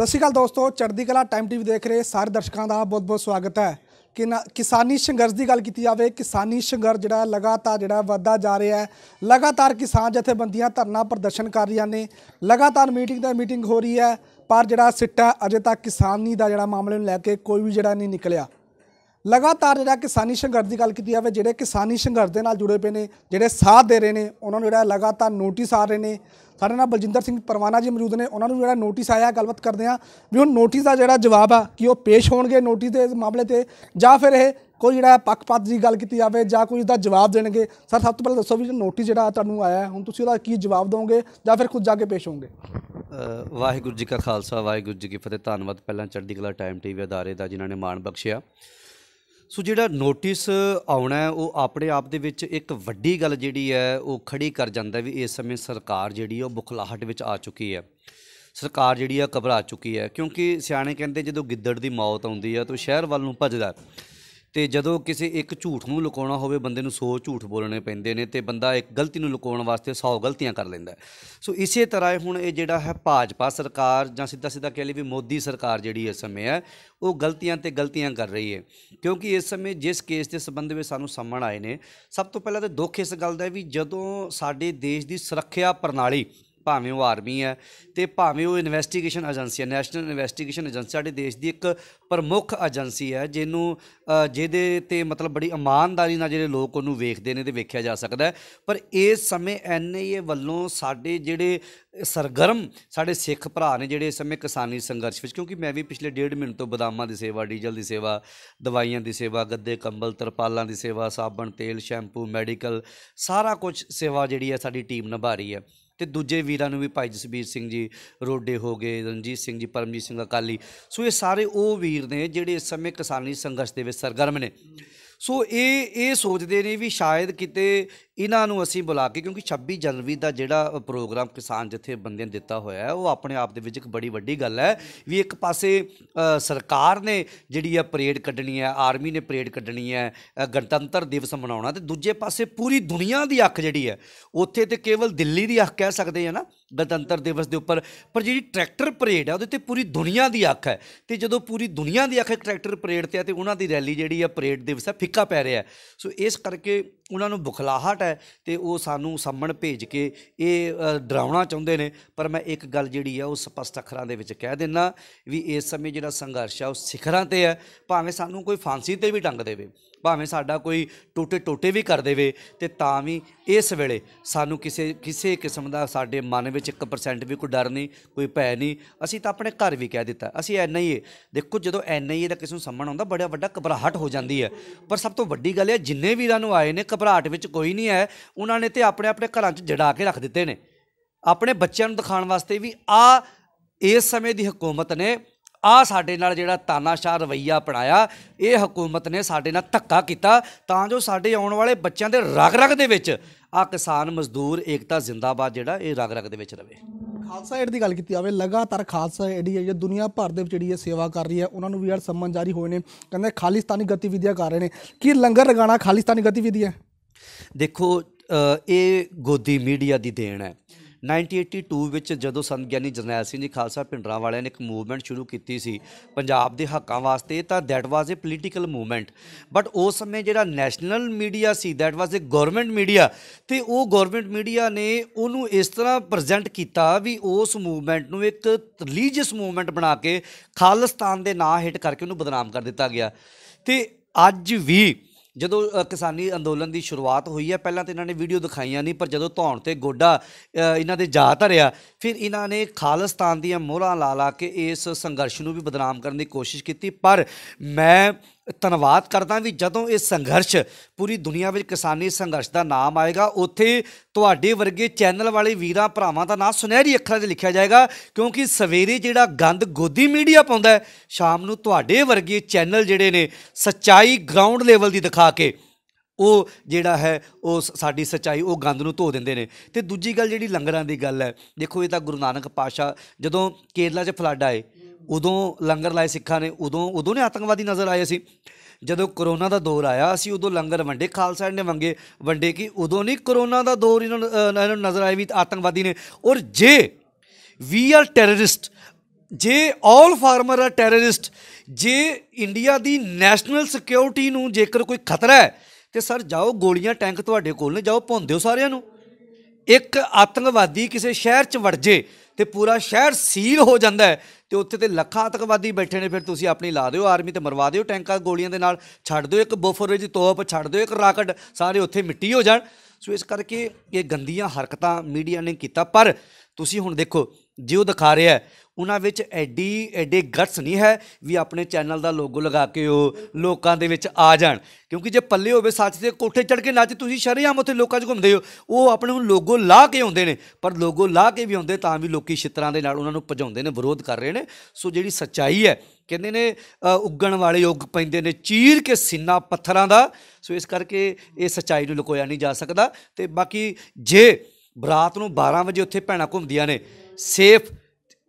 ਸਤਿ ਸ਼੍ਰੀ ਅਕਾਲ ਦੋਸਤੋ ਚੜ੍ਹਦੀ ਕਲਾ ਟਾਈਮ ਟੀਵੀ ਦੇਖ ਰਹੇ ਸਾਰੇ ਦਰਸ਼ਕਾਂ ਦਾ ਬਹੁਤ-ਬਹੁਤ ਸਵਾਗਤ ਹੈ ਕਿ ਕਿਸਾਨੀ ਸੰਘਰਸ਼ ਦੀ ਗੱਲ ਕੀਤੀ ਜਾਵੇ ਕਿਸਾਨੀ ਸੰਘਰਸ਼ ਜਿਹੜਾ ਲਗਾਤਾਰ ਜਿਹੜਾ ਵਧਦਾ ਜਾ ਰਿਹਾ ਹੈ ਲਗਾਤਾਰ ਕਿਸਾਨ ਜਥੇਬੰਦੀਆਂ ਧਰਨਾ ਪ੍ਰਦਰਸ਼ਨ ਕਰ ਰਹੀਆਂ ਨੇ ਲਗਾਤਾਰ ਮੀਟਿੰਗ ਦਾ ਮੀਟਿੰਗ ਹੋ ਰਹੀ ਹੈ ਪਰ ਜਿਹੜਾ ਸਿੱਟਾ ਅਜੇ ਤੱਕ ਕਿਸਾਨੀ ਦਾ ਜਿਹੜਾ ਮਾਮਲੇ ਨੂੰ ਲੈ ਕੇ ਕੋਈ ਵੀ ਜਿਹੜਾ ਨਹੀਂ ਨਿਕਲਿਆ ਲਗਾਤਾਰ ਜਿਹੜਾ ਕਿਸਾਨੀ ਸੰਘਰਸ਼ ਦੀ ਗੱਲ ਕੀਤੀ ਜਾਵੇ ਜਿਹੜੇ ਕਿਸਾਨੀ ਸੰਘਰਸ਼ ਦੇ ਨਾਲ ਜੁੜੇ ਪਏ ਨੇ ਜਿਹੜੇ ਸਾਥ ਦੇ ਰਹੇ ਨੇ ਉਹਨਾਂ ਨੂੰ ਜਿਹੜਾ ਲਗਾਤਾਰ ਨੋਟਿਸ ਆ ਰਹੇ ਨੇ ਸਾਡੇ ਨਾਲ ਬਲਜਿੰਦਰ ਸਿੰਘ ਪਰਵਾਨਾ ਜੀ ਮੌਜੂਦ ਨੇ ਉਹਨਾਂ ਨੂੰ ਜਿਹੜਾ ਨੋਟਿਸ ਆਇਆ ਗੱਲਬਾਤ ਕਰਦੇ ਆ ਵੀ ਉਹ ਨੋਟਿਸ ਦਾ ਜਿਹੜਾ ਜਵਾਬ ਆ ਕਿ ਉਹ ਪੇਸ਼ ਹੋਣਗੇ ਨੋਟਿਸ ਦੇ ਮਾਮਲੇ ਤੇ ਜਾਂ ਫਿਰ ਇਹ ਕੋਈ ਜਿਹੜਾ ਪੱਖਪਾਤ ਦੀ ਗੱਲ ਕੀਤੀ ਜਾਵੇ ਜਾਂ ਕੋਈ ਦਾ ਜਵਾਬ ਦੇਣਗੇ ਸਰ ਸਭ ਤੋਂ ਪਹਿਲਾਂ ਦੱਸੋ ਵੀ ਨੋਟਿਸ ਜਿਹੜਾ ਤੁਹਾਨੂੰ ਆਇਆ ਹੁਣ ਤੁਸੀਂ ਉਹਦਾ ਕੀ ਜਵਾਬ ਦੋਗੇ ਜਾਂ ਫਿਰ ਖੁਦ ਜਾ ਕੇ ਪੇਸ਼ ਹੋਵੋਗੇ ਵਾਹਿਗੁਰੂ ਜੀ ਕਾ ਖਾਲਸਾ ਵਾਹਿਗੁਰੂ ਜੀ ਕੀ ਫਤਿਹ ਧੰਨਵਾਦ ਪਹਿਲਾਂ ਚੜ੍ਹਦੀ ਕਲਾ ਟਾਈਮ ਟੀਵੀ ਅਦਾਰੇ ਦਾ ਜਿਨ੍ਹਾਂ ਨੇ ਮਾਣ ਬਖਸ਼ਿਆ ਸੋ ਜਿਹੜਾ ਨੋਟਿਸ ਆਉਣਾ ਉਹ ਆਪਣੇ ਆਪ ਦੇ ਵਿੱਚ ਇੱਕ ਵੱਡੀ ਗੱਲ ਜਿਹੜੀ ਹੈ ਉਹ ਖੜੀ ਕਰ ਜਾਂਦਾ ਵੀ ਇਸ ਸਮੇਂ ਸਰਕਾਰ ਜਿਹੜੀ ਉਹ ਬੁਖਲਾਹਟ ਵਿੱਚ ਆ ਚੁੱਕੀ ਹੈ ਸਰਕਾਰ ਜਿਹੜੀ ਆ ਘਬਰਾ ਚੁੱਕੀ ਹੈ ਕਿਉਂਕਿ ਸਿਆਣੇ ਕਹਿੰਦੇ ਜਦੋਂ ਗਿੱਦੜ ਦੀ ਮੌਤ ਆਉਂਦੀ ਆ ਤਾਂ ਸ਼ਹਿਰ ਵੱਲ ਨੂੰ ਭੱਜਦਾ ਤੇ ਜਦੋਂ ਕਿਸੇ ਇੱਕ ਝੂਠ ਨੂੰ ਲੁਕਾਉਣਾ ਹੋਵੇ ਬੰਦੇ ਨੂੰ 100 ਝੂਠ ਬੋਲਣੇ ਪੈਂਦੇ ਨੇ ਤੇ ਬੰਦਾ ਇੱਕ ਗਲਤੀ ਨੂੰ ਲੁਕਾਉਣ ਵਾਸਤੇ 100 ਗਲਤੀਆਂ ਕਰ ਲੈਂਦਾ ਸੋ ਇਸੇ ਤਰ੍ਹਾਂ ਹੁਣ ਇਹ ਜਿਹੜਾ ਹੈ ਭਾਜਪਾ ਸਰਕਾਰ ਜਾਂ ਸਿੱਧਾ ਸਿੱਧਾ ਕਹਿ ਲਈ ਵੀ ਮੋਦੀ ਸਰਕਾਰ ਜਿਹੜੀ ਇਸ ਸਮੇਂ ਹੈ ਉਹ ਗਲਤੀਆਂ ਤੇ ਗਲਤੀਆਂ ਕਰ ਰਹੀ ਹੈ ਕਿਉਂਕਿ ਇਸ ਸਮੇਂ ਜਿਸ ਕੇਸ ਦੇ ਸੰਬੰਧ ਵਿੱਚ ਸਾਨੂੰ ਸਾਹਮਣ ਆਏ ਨੇ ਸਭ ਤੋਂ ਪਹਿਲਾਂ ਤਾਂ ਦੁੱਖ ਇਸ ਗੱਲ ਦਾ ਹੈ ਵੀ ਜਦੋਂ ਸਾਡੇ ਦੇਸ਼ ਦੀ ਸੁਰੱਖਿਆ ਪ੍ਰਣਾਲੀ ਭਾਵੇਂ ਉਹ ਆਰਮੀ ਹੈ ਤੇ ਭਾਵੇਂ ਉਹ ਇਨਵੈਸਟੀਗੇਸ਼ਨ ਏਜੰਸੀ ਹੈ ਨੈਸ਼ਨਲ ਇਨਵੈਸਟੀਗੇਸ਼ਨ ਏਜੰਸੀ ਸਾਡੇ ਦੇਸ਼ ਦੀ ਇੱਕ ਪ੍ਰਮੁੱਖ ਏਜੰਸੀ ਹੈ ਜਿਹਨੂੰ ਜਿਹਦੇ ਤੇ ਮਤਲਬ ਬੜੀ ਇਮਾਨਦਾਰੀ ਨਾਲ ਜਿਹੜੇ ਲੋਕ ਉਹਨੂੰ ਵੇਖਦੇ ਨੇ ਤੇ ਵੇਖਿਆ ਜਾ ਸਕਦਾ ਪਰ ਇਸ ਸਮੇਂ ਐਨਏਏ ਵੱਲੋਂ ਸਾਡੇ ਜਿਹੜੇ ਸਰਗਰਮ ਸਾਡੇ ਸਿੱਖ ਭਰਾ ਨੇ ਜਿਹੜੇ ਇਸ ਸਮੇਂ ਕਿਸਾਨੀ ਸੰਘਰਸ਼ ਵਿੱਚ ਕਿਉਂਕਿ ਮੈਂ ਵੀ ਪਿਛਲੇ ਡੇਢ ਮਹੀਨੇ ਤੋਂ ਬਦਾਮਾਂ ਦੀ ਸੇਵਾ ਡੀਜ਼ਲ ਦੀ ਸੇਵਾ ਦਵਾਈਆਂ ਦੀ ਸੇਵਾ ਗੱਦੇ ਕੰਬਲ ਤਰਪਾਲਾਂ ਦੀ ਸੇਵਾ ਸਾਬਣ ਤੇਲ ਸ਼ੈਂਪੂ ਮੈਡੀਕਲ ਸਾਰਾ ਕੁਝ ਸੇਵਾ ਜਿਹੜੀ ਹੈ ਸਾਡੀ ਟੀਮ ਨਿਭਾ ਰਹੀ ਹੈ ਤੇ ਦੂਜੇ ਵੀਰਾਂ ਨੂੰ ਵੀ ਭਾਈ ਜਸਬੀਰ ਸਿੰਘ ਜੀ ਰੋਡੇ ਹੋ ਗਏ ਰਣਜੀਤ ਸਿੰਘ ਜੀ ਪਰਮਜੀਤ ਸਿੰਘ ਅਕਾਲੀ ਸੋ ਇਹ ਸਾਰੇ ਉਹ ਵੀਰ ਨੇ ਜਿਹੜੇ ਇਸ ਸਮੇਂ ਕਿਸਾਨੀ ਸੰਘਰਸ਼ ਦੇ ਵਿੱਚ ਸਰਗਰਮ ਨੇ ਸੋ ਇਹ ਇਹ ਸੋਚਦੇ ਨੇ ਵੀ ਸ਼ਾਇਦ ਕਿਤੇ ਇਹਨਾਂ ਨੂੰ ਅਸੀਂ ਬੁਲਾ ਕੇ ਕਿਉਂਕਿ 26 ਜਨਵਰੀ ਦਾ ਜਿਹੜਾ ਪ੍ਰੋਗਰਾਮ ਕਿਸਾਨ ਜਿੱਥੇ ਬੰਦੇ ਨੇ ਦਿੱਤਾ ਹੋਇਆ ਹੈ ਉਹ ਆਪਣੇ ਆਪ ਦੇ ਵਿੱਚ ਇੱਕ ਬੜੀ ਵੱਡੀ ਗੱਲ ਹੈ ਵੀ ਇੱਕ ਪਾਸੇ ਸਰਕਾਰ ਨੇ ਜਿਹੜੀ ਆ ਪਰੇਡ ਕੱਢਣੀ ਹੈ ਆਰਮੀ ਨੇ ਪਰੇਡ ਕੱਢਣੀ ਹੈ ਗਣਤੰਤਰ ਦਿਵਸ ਮਨਾਉਣਾ ਤੇ ਦੂਜੇ ਪਾਸੇ ਪੂਰੀ ਦੁਨੀਆ ਦੀ ਅੱਖ ਜਿਹੜੀ ਹੈ ਉੱਥੇ ਤੇ ਕੇਵਲ ਦਿੱਲੀ ਦੀ ਅੱਖ ਕਹਿ ਸਕਦੇ ਆ ਨਾ ਗਣਤੰਤਰ ਦਿਵਸ ਦੇ ਉੱਪਰ ਪਰ ਜਿਹੜੀ ਟਰੈਕਟਰ ਪਰੇਡ ਹੈ ਉਹਦੇ ਤੇ ਪੂਰੀ ਦੁਨੀਆ ਦੀ ਅੱਖ ਹੈ ਤੇ ਜਦੋਂ ਪੂਰੀ ਦੁਨੀਆ ਦੀ ਅੱਖ ਟਰੈਕਟਰ ਪਰੇਡ ਤੇ ਆ ਤੇ ਉਹਨਾਂ ਦੀ ਰੈਲੀ ਜਿਹੜੀ ਆ ਪਰੇਡ ਦਿਵਸ ਆ ਫਿੱਕਾ ਪੈ ਰਿਹਾ ਸੋ ਇਸ ਕਰਕੇ ਉਹਨਾਂ ਨੂੰ ਬੁਖਲਾਹਟ ਹੈ ਤੇ ਉਹ ਸਾਨੂੰ ਸਾਹਮਣ ਭੇਜ ਕੇ ਇਹ ਡਰਾਉਣਾ ਚਾਹੁੰਦੇ ਨੇ ਪਰ ਮੈਂ ਇੱਕ ਗੱਲ ਜਿਹੜੀ ਆ ਉਹ ਸਪਸ਼ਟ ਅੱਖਰਾਂ ਦੇ ਵਿੱਚ ਕਹਿ ਦਿੰਨਾ ਵੀ ਇਸ ਸਮੇਂ ਜਿਹੜਾ ਸੰਘਰਸ਼ ਆ ਉਹ ਸਿਖਰਾਂ ਤੇ ਹੈ ਭਾਵੇਂ ਸਾਨੂੰ ਕੋਈ ਫਾਂਸੀ ਤੇ ਵੀ ਟੰਗ ਦੇਵੇ ਭਾਵੇਂ ਸਾਡਾ ਕੋਈ ਟੋਟੇ ਟੋਟੇ ਵੀ ਕਰ ਦੇਵੇ ਤੇ ਤਾਂ ਵੀ ਇਸ ਵੇਲੇ ਸਾਨੂੰ ਕਿਸੇ ਕਿਸੇ ਕਿਸਮ ਦਾ ਸਾਡੇ ਮਨ ਵਿੱਚ 1% ਵੀ ਕੋਈ ਡਰ ਨਹੀਂ ਕੋਈ ਭੈ ਨਹੀਂ ਅਸੀਂ ਤਾਂ ਆਪਣੇ ਘਰ ਵੀ ਕਹਿ ਦਿੱਤਾ ਅਸੀਂ ਐਨਆਈਏ ਦੇਖੋ ਜਦੋਂ ਐਨਆਈਏ ਦਾ ਕਿਸੇ ਨੂੰ ਸੰਮਣ ਆਉਂਦਾ ਬੜਾ ਵੱਡਾ ਘਬਰਾਹਟ ਹੋ ਜਾਂਦੀ ਹੈ ਪਰ ਸਭ ਤੋਂ ਵੱਡੀ ਗੱਲ ਇਹ ਜਿੰਨੇ ਇਹਨਾਂ ਨੂੰ ਆਏ ਨੇ ਘਬਰਾਹਟ ਵਿੱਚ ਕੋਈ ਨਹੀਂ ਹੈ ਉਹਨਾਂ ਨੇ ਤੇ ਆਪਣੇ ਆਪਣੇ ਘਰਾਂ 'ਚ ਜੜਾ ਕੇ ਰੱਖ ਦਿੱਤੇ ਨੇ ਆਪਣੇ ਬੱਚਿਆਂ ਨੂੰ ਦਿਖਾਉਣ ਵਾਸਤੇ ਵੀ ਆ ਇਸ ਸਮੇਂ ਦੀ ਹਕੂਮਤ ਨੇ ਆ ਸਾਡੇ ਨਾਲ ਜਿਹੜਾ ਤਾਨਾਸ਼ਾਹ ਰਵਈਆ ਅਪਣਾਇਆ ਇਹ ਹਕੂਮਤ ਨੇ ਸਾਡੇ ਨਾਲ ਧੱਕਾ ਕੀਤਾ ਤਾਂ ਜੋ ਸਾਡੇ ਆਉਣ ਵਾਲੇ ਬੱਚਿਆਂ ਦੇ ਰਗ ਰਗ ਦੇ ਵਿੱਚ ਆ ਕਿਸਾਨ ਮਜ਼ਦੂਰ ਏਕਤਾ ਜ਼ਿੰਦਾਬਾਦ ਜਿਹੜਾ ਇਹ ਰਗ ਰਗ ਦੇ ਵਿੱਚ ਰਵੇ ਖਾਲਸਾ ਏਡ ਦੀ ਗੱਲ ਕੀਤੀ ਆਵੇ ਲਗਾਤਾਰ ਖਾਲਸਾ ਏਡ ਹੀ ਹੈ ਦੁਨੀਆ ਭਰ ਦੇ ਵਿੱਚ ਜਿਹੜੀ ਹੈ ਸੇਵਾ ਕਰ ਰਹੀ ਹੈ ਉਹਨਾਂ ਨੂੰ ਵੀ ਯਾਰ ਸਨਮਾਨ ਜਾਰੀ ਹੋਏ ਨੇ ਕਹਿੰਦੇ ਖਾਲਿਸਤਾਨੀ ਗਤੀਵਿਧੀਆਂ ਕਰ ਰਹੇ ਨੇ ਕੀ ਲੰਗਰ ਲਗਾਣਾ ਖਾਲਿਸਤਾਨੀ ਗਤੀਵਿਧੀ ਹੈ ਦੇਖੋ ਇਹ ਗੋਦੀ ਮੀਡੀਆ ਦੀ ਦੇਣ ਹੈ 1982 ਵਿੱਚ ਜਦੋਂ ਸੰਤ ਗਿਆਨੀ ਜਰਨੈਲ ਸਿੰਘ ਜੀ ਖਾਲਸਾ ਪਿੰਡਰਾਂ ਵਾਲਿਆਂ ਨੇ ਇੱਕ ਮੂਵਮੈਂਟ ਸ਼ੁਰੂ ਕੀਤੀ ਸੀ ਪੰਜਾਬ ਦੇ ਹੱਕਾਂ ਵਾਸਤੇ ਤਾਂ that was a political movement but ਉਸ ਸਮੇਂ ਜਿਹੜਾ ਨੈਸ਼ਨਲ ਮੀਡੀਆ ਸੀ that was a government media ਤੇ ਉਹ ਗਵਰਨਮੈਂਟ ਮੀਡੀਆ ਨੇ ਉਹਨੂੰ ਇਸ ਤਰ੍ਹਾਂ ਪ੍ਰੈਜ਼ੈਂਟ ਕੀਤਾ ਵੀ ਉਸ ਮੂਵਮੈਂਟ ਨੂੰ ਇੱਕ ਰਿਲੀਜੀਅਸ ਮੂਵਮੈਂਟ ਬਣਾ ਕੇ ਖਾਲਿਸਤਾਨ ਦੇ ਨਾਂ ਹਿੱਟ ਕਰਕੇ ਉਹਨੂੰ ਬਦਨਾਮ ਕਰ ਦਿੱਤਾ ਗਿਆ ਤੇ ਅੱਜ ਵੀ ਜਦੋਂ ਕਿਸਾਨੀ ਅੰਦੋਲਨ ਦੀ ਸ਼ੁਰੂਆਤ ਹੋਈ ਹੈ ਪਹਿਲਾਂ ਤਾਂ ਇਹਨਾਂ ਨੇ ਵੀਡੀਓ ਦਿਖਾਈਆਂ ਨਹੀਂ ਪਰ ਜਦੋਂ ਧੌਣ ਤੇ ਗੋਡਾ ਇਹਨਾਂ ਦੇ ਜਾ ਧਰਿਆ ਫਿਰ ਇਹਨਾਂ ਨੇ ਖਾਲਸਤਾਨ ਦੀਆਂ ਮੋਹਰਾਂ ਲਾ ਲਾ ਕੇ ਇਸ ਸੰਘਰਸ਼ ਨੂੰ ਵੀ ਬਦਨਾਮ ਕਰਨ ਦੀ ਕੋਸ਼ਿਸ਼ ਕੀਤੀ ਪਰ ਮੈਂ ਧੰਨਵਾਦ ਕਰਦਾ ਵੀ ਜਦੋਂ ਇਹ ਸੰਘਰਸ਼ ਪੂਰੀ ਦੁਨੀਆ ਵਿੱਚ ਕਿਸਾਨੀ ਸੰਘਰਸ਼ ਦਾ ਨਾਮ ਆਏਗਾ ਉੱਥੇ ਤੁਹਾਡੇ ਵਰਗੇ ਚੈਨਲ ਵਾਲੇ ਵੀਰਾਂ ਭਰਾਵਾਂ ਦਾ ਨਾਮ ਸੁਨਹਿਰੀ ਅੱਖਰਾਂ 'ਚ ਲਿਖਿਆ ਜਾਏਗਾ ਕਿਉਂਕਿ ਸਵੇਰੇ ਜਿਹੜਾ ਗੰਦ ਗੋਦੀ ਮੀਡੀਆ ਪਾਉਂਦਾ ਸ਼ਾਮ ਨੂੰ ਤੁਹਾਡੇ ਵਰਗੇ ਚੈਨਲ ਜਿਹੜੇ ਨੇ ਸੱਚਾਈ ਗਰਾਊਂਡ ਲੈਵਲ ਦੀ ਦਿਖਾ ਕੇ ਉਹ ਜਿਹੜਾ ਹੈ ਉਹ ਸਾਡੀ ਸਚਾਈ ਉਹ ਗੰਦ ਨੂੰ ਧੋ ਦਿੰਦੇ ਨੇ ਤੇ ਦੂਜੀ ਗੱਲ ਜਿਹੜੀ ਲੰਗਰਾਂ ਦੀ ਗੱਲ ਹੈ ਦੇਖੋ ਇਹ ਤਾਂ ਗੁਰੂ ਨਾਨਕ ਪਾਸ਼ਾ ਜਦੋਂ ਕੇਰਲਾ 'ਚ ਫਲੱਡ ਆਏ ਉਦੋਂ ਲੰਗਰ ਲਾਏ ਸਿੱਖਾਂ ਨੇ ਉਦੋਂ ਉਦੋਂ ਨੇ ਆਤੰਕਵਾਦੀ ਨਜ਼ਰ ਆਏ ਸੀ ਜਦੋਂ ਕਰੋਨਾ ਦਾ ਦੌਰ ਆਇਆ ਅਸੀਂ ਉਦੋਂ ਲੰਗਰ ਵੰਡੇ ਖਾਲਸਾ ਨੇ ਮੰਗੇ ਵੰਡੇ ਕੀ ਉਦੋਂ ਨਹੀਂ ਕਰੋਨਾ ਦਾ ਦੌਰ ਇਹਨਾਂ ਨੂੰ ਨਜ਼ਰ ਆਇਆ ਵੀ ਆਤੰਕਵਾਦੀ ਨੇ ਔਰ ਜੇ ਵੀ ਆਰ ਟੈਰਰਿਸਟ ਜੇ ਆਲ ਫਾਰਮਰ ਆ ਟੈਰਰਿਸਟ ਜੇ ਇੰਡੀਆ ਦੀ ਨੈਸ਼ਨਲ ਸਿਕਿਉਰਿਟੀ ਨੂੰ ਜੇਕਰ ਕੋਈ ਖਤਰਾ ਹੈ ਤੇ ਸਰ ਜਾਓ ਗੋਲੀਆਂ ਟੈਂਕ ਤੁਹਾਡੇ ਕੋਲ ਨੇ ਜਾਓ ਭੁੰਦਿਓ ਸਾਰਿਆਂ ਨੂੰ ਇੱਕ ਆਤੰਕਵਾਦੀ ਕਿਸੇ ਸ਼ਹਿਰ 'ਚ ਵੜ ਜੇ ਤੇ ਪੂਰਾ ਸ਼ਹਿਰ ਸੀਲ ਹੋ ਜਾਂਦਾ ਹੈ ਤੇ ਉੱਥੇ ਤੇ ਲੱਖਾਂ ਆਤੰਕਵਾਦੀ ਬੈਠੇ ਨੇ ਫਿਰ ਤੁਸੀਂ ਆਪਣੀ ਲਾ ਦਿਓ ਆਰਮੀ ਤੇ ਮਰਵਾ ਦਿਓ ਟੈਂਕਾਂ ਗੋਲੀਆਂ ਦੇ ਨਾਲ ਛੱਡ ਦਿਓ ਇੱਕ ਬਫਰ ਵਿੱਚ ਤੋਪ ਛੱਡ ਦਿਓ ਇੱਕ ਰਾਕਟ ਸਾਰੇ ਉੱਥੇ ਮਿੱਟੀ ਹੋ ਜਾਣ ਸੋ ਇਸ ਕਰਕੇ ਇਹ ਗੰਦੀਆਂ ਹਰਕਤਾਂ ਮੀਡੀਆ ਨੇ ਕੀਤਾ ਪਰ ਤੁਸੀਂ ਹੁਣ ਦੇਖੋ ਜੋ ਦਿਖਾ ਰਿਹਾ ਉਹਨਾਂ ਵਿੱਚ ਐਡੀ ਐਡੇ ਗਟਸ ਨਹੀਂ ਹੈ ਵੀ ਆਪਣੇ ਚੈਨਲ ਦਾ ਲੋਗੋ ਲਗਾ ਕੇ ਉਹ ਲੋਕਾਂ ਦੇ ਵਿੱਚ ਆ ਜਾਣ ਕਿਉਂਕਿ ਜੇ ਪੱਲੇ ਹੋਵੇ ਸੱਚ ਤੇ ਕੋਠੇ ਚੜ ਕੇ ਨੱਚ ਤੁਸੀਂ ਸ਼ਰਿਆਮ ਉੱਥੇ ਲੋਕਾਂ 'ਚ ਘੁੰਮਦੇ ਹੋ ਉਹ ਆਪਣੇ ਨੂੰ ਲੋਗੋ ਲਾ ਕੇ ਆਉਂਦੇ ਨੇ ਪਰ ਲੋਗੋ ਲਾ ਕੇ ਵੀ ਆਉਂਦੇ ਤਾਂ ਵੀ ਲੋਕੀ ਛਿੱਤਰਾਂ ਦੇ ਨਾਲ ਉਹਨਾਂ ਨੂੰ ਭਜਾਉਂਦੇ ਨੇ ਵਿਰੋਧ ਕਰ ਰਹੇ ਨੇ ਸੋ ਜਿਹੜੀ ਸੱਚਾਈ ਹੈ ਕਹਿੰਦੇ ਨੇ ਉੱਗਣ ਵਾਲੇ ਉੱਗ ਪੈਂਦੇ ਨੇ ਚੀਰ ਕੇ ਸਿੰਨਾ ਪੱਥਰਾਂ ਦਾ ਸੋ ਇਸ ਕਰਕੇ ਇਹ ਸੱਚਾਈ ਨੂੰ ਲੁਕੋਇਆ ਨਹੀਂ ਜਾ ਸਕਦਾ ਤੇ ਬਾਕੀ ਜੇ ਬਰਾਤ ਨੂੰ 12 ਵਜੇ ਉੱਥੇ ਭੈਣਾ ਘੁੰਮਦੀਆਂ ਨੇ ਸੇਫ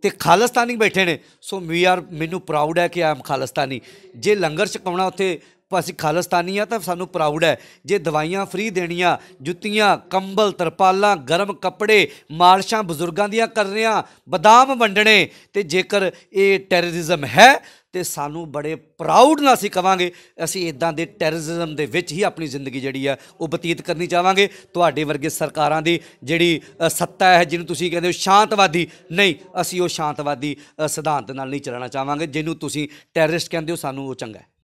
ਤੇ ਖਾਲਸਤਾਨੀ ਬੈਠੇ ਨੇ ਸੋ ਵੀ ਆਰ ਮੈਨੂੰ ਪ੍ਰਾਊਡ ਹੈ ਕਿ ਆਮ ਖਾਲਸਤਾਨੀ ਜੇ ਲੰਗਰ ਛਕਾਉਣਾ ਉੱਥੇ ਅਸੀਂ ਖਾਲਸਤਾਨੀ ਆ ਤਾਂ ਸਾਨੂੰ ਪ੍ਰਾਊਡ ਹੈ ਜੇ ਦਵਾਈਆਂ ਫ੍ਰੀ ਦੇਣੀਆਂ ਜੁੱਤੀਆਂ ਕੰਬਲ ਤਰਪਾਲਾਂ ਗਰਮ ਕੱਪੜੇ ਮਾਲਸ਼ਾਂ ਬਜ਼ੁਰਗਾਂ ਦੀਆਂ ਕਰ ਰਿਆਂ ਬਦਾਮ ਵੰਡਣੇ ਤੇ ਜੇਕਰ ਇਹ ਟੈਰਰਿਜ਼ਮ ਹੈ ਤੇ ਸਾਨੂੰ ਬੜੇ ਪ੍ਰਾਊਡ ਨਾਲ ਅਸੀਂ ਕਵਾਂਗੇ ਅਸੀਂ ਇਦਾਂ ਦੇ ਟੈਰਰਿਜ਼ਮ ਦੇ ਵਿੱਚ ਹੀ ਆਪਣੀ ਜ਼ਿੰਦਗੀ ਜਿਹੜੀ ਆ ਉਹ ਬਤੀਤ ਕਰਨੀ ਚਾਹਾਂਗੇ ਤੁਹਾਡੇ ਵਰਗੇ ਸਰਕਾਰਾਂ ਦੀ ਜਿਹੜੀ ਸੱਤਾ ਹੈ ਜਿਹਨੂੰ ਤੁਸੀਂ ਕਹਿੰਦੇ ਹੋ ਸ਼ਾਂਤਵਾਦੀ ਨਹੀਂ ਅਸੀਂ ਉਹ ਸ਼ਾਂਤਵਾਦੀ ਸਿਧਾਂਤ ਨਾਲ ਨਹੀਂ ਚੱਲਣਾ ਚਾਹਾਂਗੇ ਜਿਹਨੂੰ ਤੁਸੀਂ ਟੈਰਰਿਸਟ ਕਹਿੰਦੇ ਹੋ ਸਾਨੂੰ ਉਹ ਚੰਗਾ